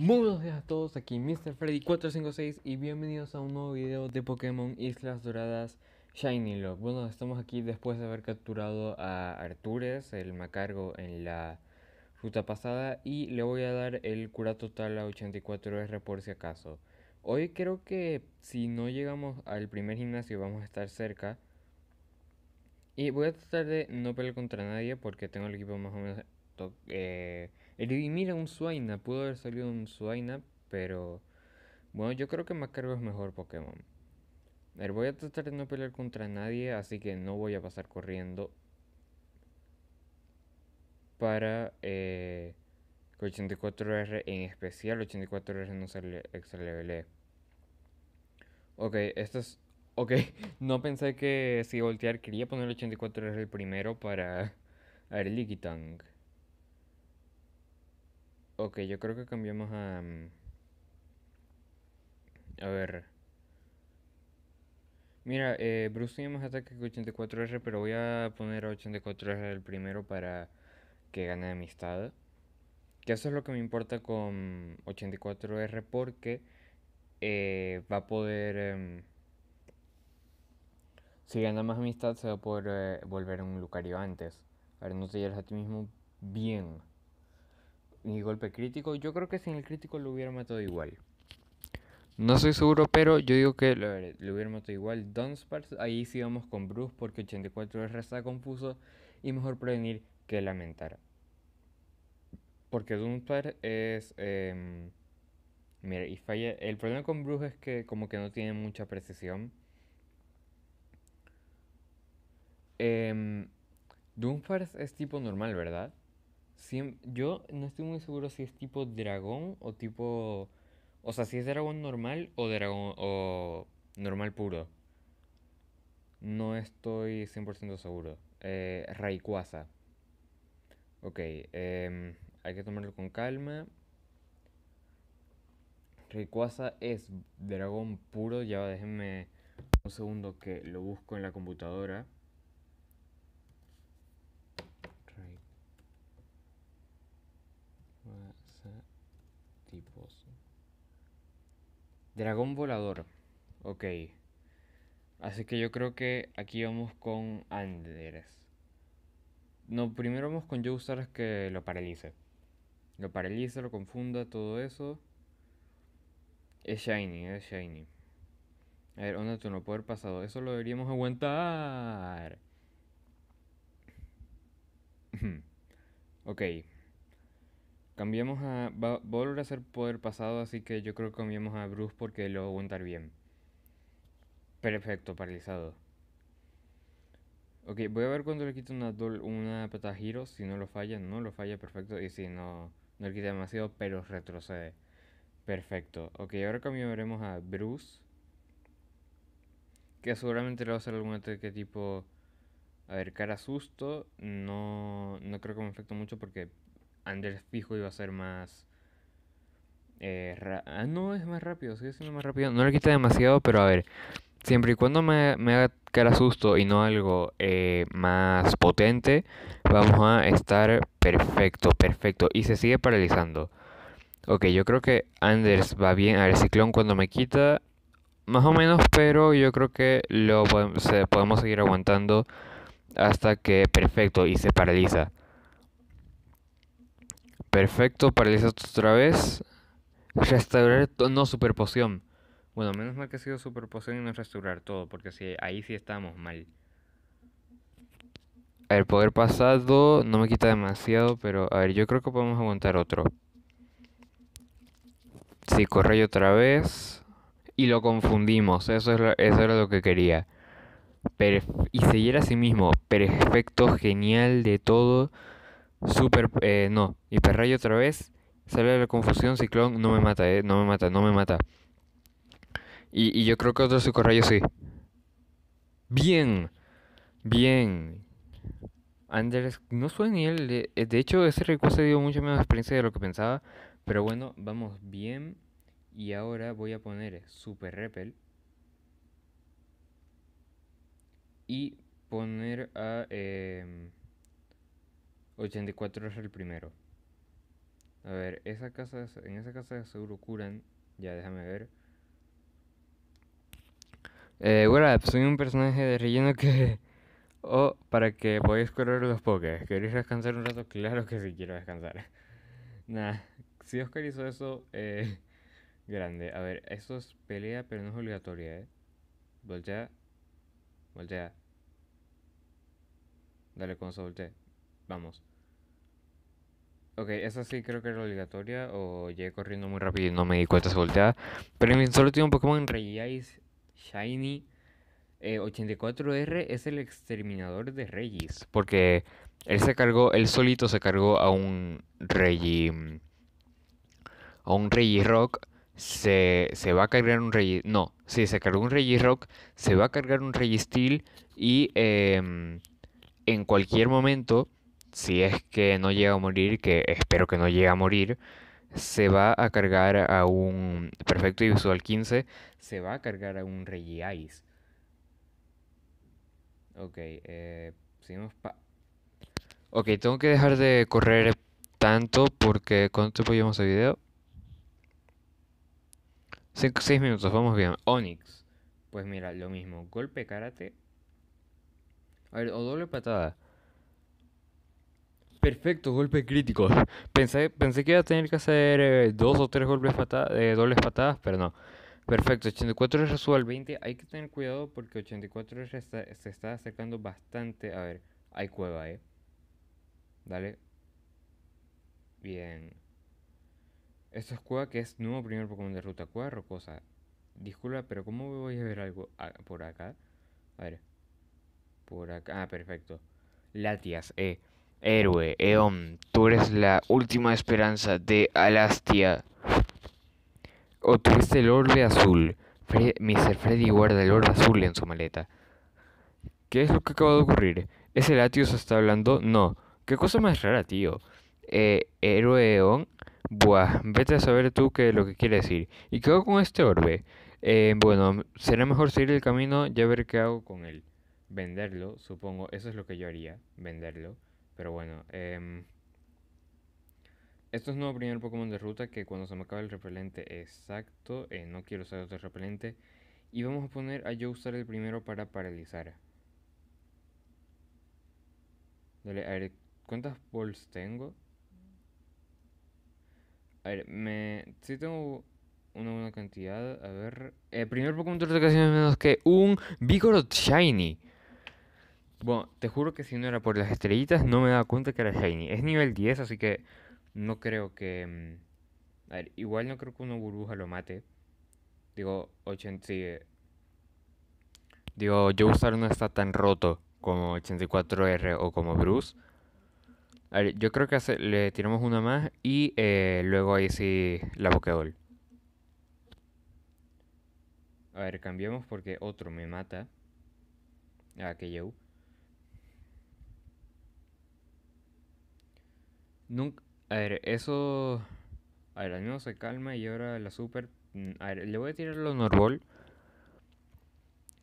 Muy buenos días a todos, aquí Mr. Freddy456 y bienvenidos a un nuevo video de Pokémon Islas Doradas Shiny Bueno, estamos aquí después de haber capturado a Artures, el macargo en la ruta pasada y le voy a dar el cura total a 84R por si acaso. Hoy creo que si no llegamos al primer gimnasio vamos a estar cerca. Y voy a tratar de no pelear contra nadie porque tengo el equipo más o menos... Eh, y mira, un Suaina, pudo haber salido un Suaina, pero bueno, yo creo que Macargo es mejor Pokémon. A ver, voy a tratar de no pelear contra nadie, así que no voy a pasar corriendo. Para eh, 84R en especial, 84R no sale excelente. Ok, esto es... Ok, no pensé que si voltear quería poner 84R el primero para... A ver, Ok, yo creo que cambiamos a... Mm, a ver. Mira, eh, Bruce tiene más ataque que 84R, pero voy a poner a 84R el primero para que gane amistad. Que eso es lo que me importa con 84R porque eh, va a poder... Em, si gana más amistad se va a poder eh, volver a un Lucario antes. A ver, no te lleves a ti mismo bien ni golpe crítico. Yo creo que sin el crítico lo hubiera matado igual. No soy seguro, pero yo digo que lo, hubiera matado igual. Dunsparce, ahí sí vamos con Bruce porque 84R está confuso y mejor prevenir que lamentar. Porque Dunsparce es... Em, mira, y falla... El problema con Bruce es que como que no tiene mucha precisión. Eh, es tipo normal, ¿verdad? yo no estoy muy seguro si es tipo dragón o tipo... O sea, si es dragón normal o dragón o normal puro. No estoy 100% seguro. Eh, Rayquaza. Ok, em, hay que tomarlo con calma. Rayquaza es dragón puro. Ya déjenme un segundo que lo busco en la computadora. Dragón volador. Ok. Así que yo creo que aquí vamos con Anders. No, primero vamos con es que lo paralice. Lo paralice, lo confunda, todo eso. Es shiny, es shiny. A ver, onda tu no poder pasado. Eso lo deberíamos aguantar. ok. Cambiamos a... Va, a volver a ser poder pasado, así que yo creo que cambiamos a Bruce porque lo va a aguantar bien. Perfecto, paralizado. Ok, voy a ver cuando le quito una, pata giro, si no lo falla, no lo falla, perfecto. Y si no, no le quita demasiado, pero retrocede. Perfecto. Ok, ahora cambiaremos a Bruce. Que seguramente le va a hacer algún ataque tipo... A ver, cara susto. No, no creo que me afecte mucho porque Anders fijo iba a ser más... Eh, ah, no, es más rápido, sigue siendo más rápido. No le quita demasiado, pero a ver. Siempre y cuando me, haga cara susto y no algo eh, más potente, vamos a estar perfecto, perfecto. Y se sigue paralizando. Ok, yo creo que Anders va bien. al Ciclón cuando me quita, más o menos, pero yo creo que lo podemos seguir aguantando hasta que perfecto y se paraliza. Perfecto, paraliza otra vez. Restaurar no super poción. Bueno, menos mal que ha sido super poción y no restaurar todo, porque si ahí sí estamos mal. A ver, poder pasado no me quita demasiado, pero a ver, yo creo que podemos aguantar otro. Si corre otra vez. Y lo confundimos, eso, es eso era lo que quería. Pero y seguir a sí mismo, perfecto, genial de todo. Super, eh, no, Hiperrayo otra vez. Sale la confusión, Ciclón, no me mata, eh, no me mata, no me mata. Y, yo creo que otro Psicorrayo sí. Bien, bien. andrés no suena ni él. Eh, eh, de, hecho, ese recurso dio mucho menos experiencia de lo que pensaba. Pero bueno, vamos bien. Y ahora voy a poner eh, Super Repel. Y poner a... Eh, 84 es el primero. A ver, esa casa, en esa casa seguro curan. Ya déjame ver. Eh, bueno, soy un personaje de relleno que. oh, para que podáis correr los pokés. ¿Queréis descansar un rato? Claro que sí quiero descansar. Nada, si Oscar hizo eso, eh, grande. A ver, eso es pelea, pero no es obligatoria, eh. Voltea. Voltea. Dale, con su voltea. Vamos. Ok, eso sí creo que era obligatoria o llegué corriendo muy rápido y no me di cuenta se volteada. Pero en solo tiene un Pokémon Regis Shiny 84R, eh, es el exterminador de Regis. Porque él se cargó, él solito se cargó a un Regi. Mm, a un Regis Rock. Se, se, va a cargar un Regis. No, sí, se cargó un Regis Rock, se va a cargar un Regis Steel y em, en cualquier momento si es que no llega a morir, que espero que no llegue a morir, se va a cargar a un perfecto y visual 15, se va a cargar a un rey Ice. Ok, eh, Ok, tengo que dejar de correr tanto porque ¿cuánto tiempo llevamos el video? 6 minutos, vamos bien. Onix. Pues mira, lo mismo, golpe karate. A ver, o doble patada. Perfecto, golpe crítico Pensé, pensé que iba a tener que hacer eh, dos o tres golpes de eh, dobles patadas, pero no. Perfecto, 84 sube al 20. Hay que tener cuidado porque 84 r se está acercando bastante. A ver, hay cueva, eh. Dale. Bien. Esto es cueva que es nuevo primer Pokémon de ruta. Cueva rocosa. Disculpa, pero ¿cómo voy a ver algo por acá? A ver. Por acá. Ah, perfecto. Latias, eh. Héroe, Eon, tú eres la última esperanza de Alastia. eres el orbe azul. Mr. Freddy guarda el orbe azul en su maleta. ¿Qué es lo que acaba de ocurrir? ¿Es el se está hablando? No. ¿Qué cosa más rara, tío? Eh, héroe Eon. Buah, vete a saber tú qué lo que quiere decir. ¿Y qué hago con este orbe? Eh, bueno, será mejor seguir el camino y a ver qué hago con él. Venderlo, supongo. Eso es lo que yo haría, venderlo. Pero bueno, em, esto es nuevo primer Pokémon de ruta que cuando se me acaba el repelente exacto, eh, no quiero usar otro repelente. Y vamos a poner a yo usar el primero para paralizar. Dale, a ver, ¿cuántas balls tengo? A ver, me... Sí tengo una buena cantidad, a ver... El eh, primer Pokémon de ruta que menos que un Vigoroth Shiny. Bueno, te juro que si no era por las estrellitas, no me daba cuenta que era Shiny. Es nivel 10, así que no creo que. Mm, a ver, igual no creo que uno burbuja lo mate. Digo, 80. Eh, digo, yo Digo, no está tan roto como 84R o como Bruce. A ver, yo creo que le tiramos una más y eh, luego ahí sí la Pokéball. A ver, cambiemos porque otro me mata. Ah, que yo. Nunca, a ver, eso... A ver, al menos se calma y ahora la super... Mm, a ver, le voy a tirar lo normal.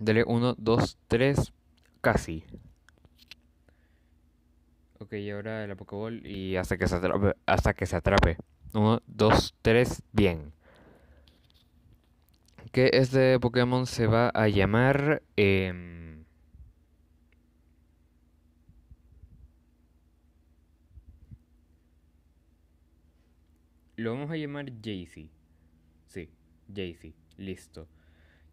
Dele 1, 2, 3, casi. Ok, y ahora la pokeball y hasta que se atrape. Hasta que se atrape. 1, 2, 3, bien. Que este Pokémon se va a llamar... Eh, Lo vamos a llamar Jay-Z. Sí, jay Listo.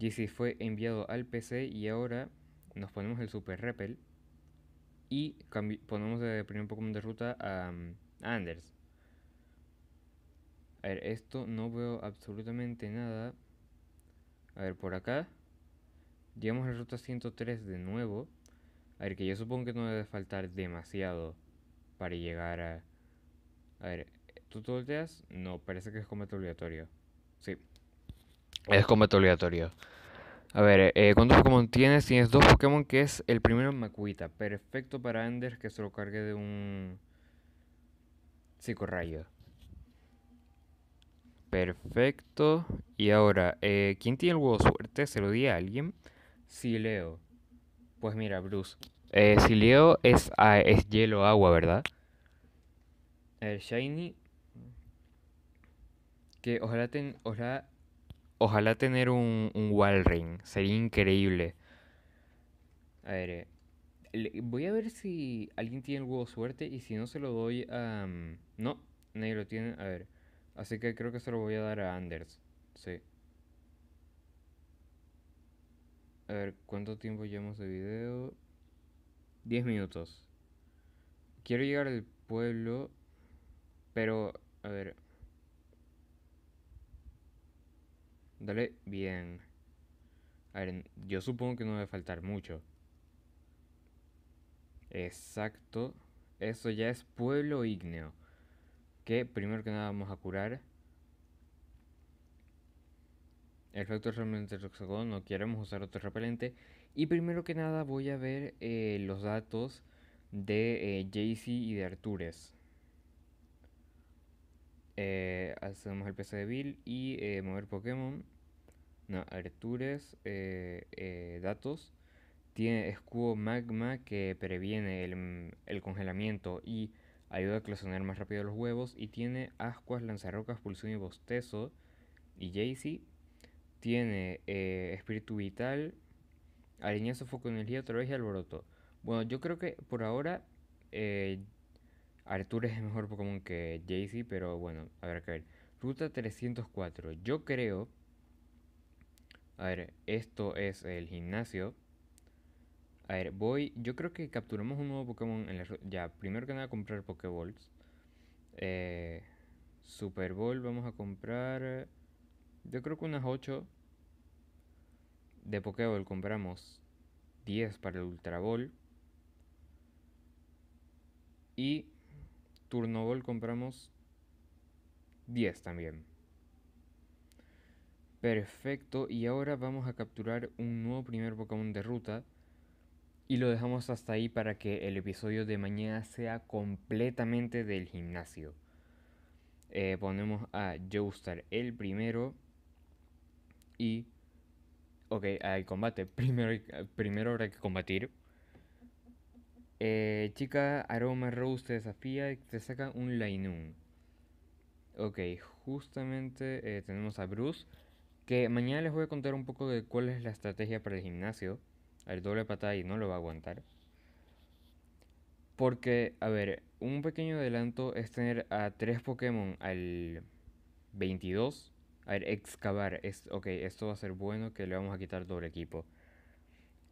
Jay-Z fue enviado al PC y ahora nos ponemos el Super Repel y ponemos de primer Pokémon de ruta mm, a, Anders. A ver, esto no veo absolutamente nada. A ver, por acá. Llegamos a la ruta 103 de nuevo. A ver, que yo supongo que no debe faltar demasiado para llegar a... A ver, ¿Tú volteas? No, parece que es combate obligatorio. Sí. Es combate obligatorio. A ver, eh, eh, ¿cuántos Pokémon tienes? Tienes dos Pokémon que es el primero Macuita Perfecto para Ender que se lo cargue de un psicorrayo. Perfecto. Y ahora, eh, ¿quién tiene el huevo suerte? Se lo di a alguien. Sileo. Pues mira, Bruce. Eh, Sileo es, ah, es hielo agua, ¿verdad? El Shiny que ojalá, ten, ojalá, ojalá tener un, un wall Sería increíble. A ver, eh, voy a ver si alguien tiene el huevo suerte y si no se lo doy a... Mm, no, nadie lo tiene. A ver. Así que creo que se lo voy a dar a Anders. Sí. A ver, ¿cuánto tiempo llevamos de video? 10 minutos. Quiero llegar al pueblo, pero... A ver, Dale bien. A ver, yo supongo que no va a faltar mucho. Exacto. Eso ya es pueblo ígneo. Que primero que nada vamos a curar. El factor realmente toxicón, no queremos usar otro repelente. Y primero que nada voy a ver eh, los datos de eh, y de Artures. Eh, hacemos el PC de Bill y eh, mover Pokémon. No, Artures, eh, datos. Tiene escudo magma que previene el, congelamiento y ayuda a clasonar más rápido los huevos. Y tiene ascuas, lanzarrocas, pulsión y bostezo. Y Jaycee. Tiene espíritu vital, en foco, energía, otra vez y alboroto. Bueno, yo creo que por ahora Artur es el mejor Pokémon que Jaycee, pero bueno, a ver, que ver. Ruta 304. Yo creo. A ver, esto es el gimnasio. A ver, voy. Yo creo que capturamos un nuevo Pokémon en la Ya, primero que nada comprar Pokéballs. Eh, Super Bowl vamos a comprar. Yo creo que unas 8. De Pokéball compramos 10 para el Ultra Ball. Y Turno Ball compramos 10 también. Perfecto, y ahora vamos a capturar un nuevo primer Pokémon de ruta. Y lo dejamos hasta ahí para que el episodio de mañana sea completamente del gimnasio. Eh, ponemos a Joestar el primero. Y. Ok, hay combate. Primero, primero habrá que combatir. Eh, chica Aroma Rose te desafía y te saca un Lainun. Ok, justamente eh, tenemos a Bruce. Que mañana les voy a contar un poco de cuál es la estrategia para el gimnasio. El doble patada y no lo va a aguantar. Porque, a ver, un pequeño adelanto es tener a tres Pokémon al 22. A ver, excavar. Es, ok, esto va a ser bueno que le vamos a quitar doble equipo.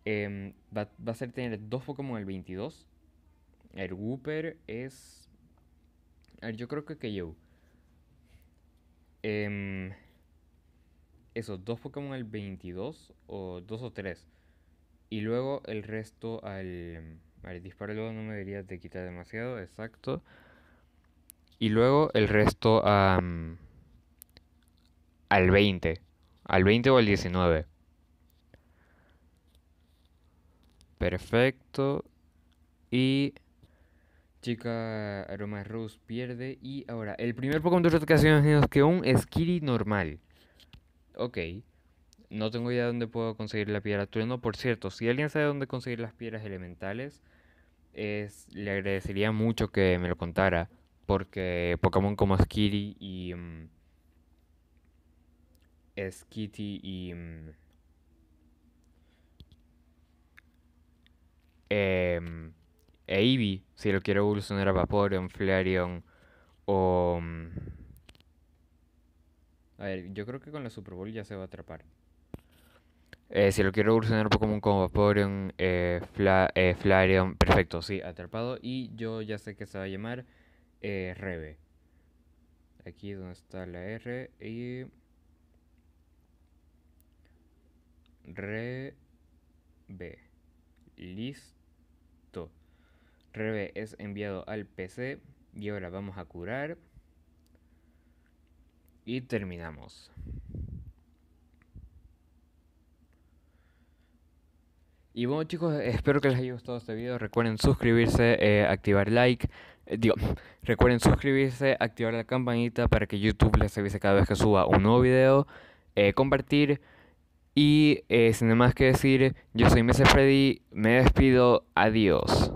Em, va, a ser tener dos Pokémon el 22. El Wooper es... A ver, yo creo que KO. Eh, em, esos dos Pokémon al 22 o dos o tres. Y luego el resto al, A ver, disparo luego no me debería de quitar demasiado, exacto. Y luego el resto al 20. Al 20 o al 19. Perfecto. Y chica Aroma Rose pierde. Y ahora, el primer Pokémon de rotación es que un Skiri normal. Ok. No tengo idea de dónde puedo conseguir la piedra trueno. Por cierto, si alguien sabe dónde conseguir las piedras elementales, le agradecería mucho que me lo contara. Porque Pokémon como Skiri y... Mm, Skitty y... Mm, eh, Eevee, si lo quiero evolucionar a Vaporeon, Flareon o... Mm, a ver, yo creo que con la Super Bowl ya se va a atrapar. Eh, si lo quiero evolucionar Pokémon como Vaporeon, eh, Fla eh, Flareon, perfecto, sí, atrapado. Y yo ya sé que se va a llamar Rebe. Aquí donde está la R y... Rebe. Listo. Rebe es enviado al PC y ahora vamos a curar. Y terminamos. Y bueno chicos, espero que les haya gustado este video. Recuerden suscribirse, eh, activar like. Eh, recuerden suscribirse, activar la campanita para que YouTube les avise cada vez que suba un nuevo video. Eh, compartir. Y sin nada más que decir, yo soy Mese Freddy. Me despido. Adiós.